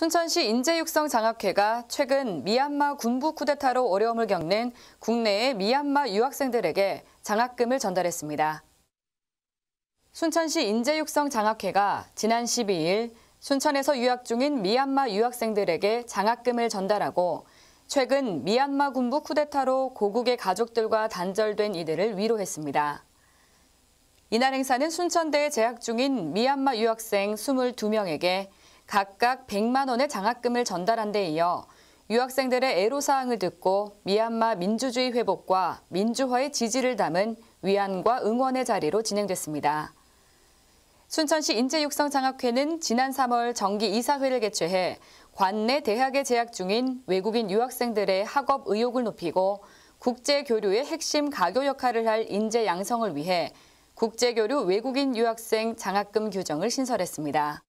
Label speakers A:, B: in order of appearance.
A: 순천시 인재육성 장학회가 최근 미얀마 군부 쿠데타로 어려움을 겪는 국내의 미얀마 유학생들에게 장학금을 전달했습니다. 순천시 인재육성 장학회가 지난 12일 순천에서 유학 중인 미얀마 유학생들에게 장학금을 전달하고 최근 미얀마 군부 쿠데타로 고국의 가족들과 단절된 이들을 위로했습니다. 이날 행사는 순천대에 재학 중인 미얀마 유학생 22명에게 각각 100만 원의 장학금을 전달한 데 이어 유학생들의 애로사항을 듣고 미얀마 민주주의 회복과 민주화의 지지를 담은 위안과 응원의 자리로 진행됐습니다. 순천시 인재육성장학회는 지난 3월 정기 이사회를 개최해 관내 대학에 재학 중인 외국인 유학생들의 학업 의욕을 높이고 국제교류의 핵심 가교 역할을 할 인재 양성을 위해 국제교류 외국인 유학생 장학금 규정을 신설했습니다.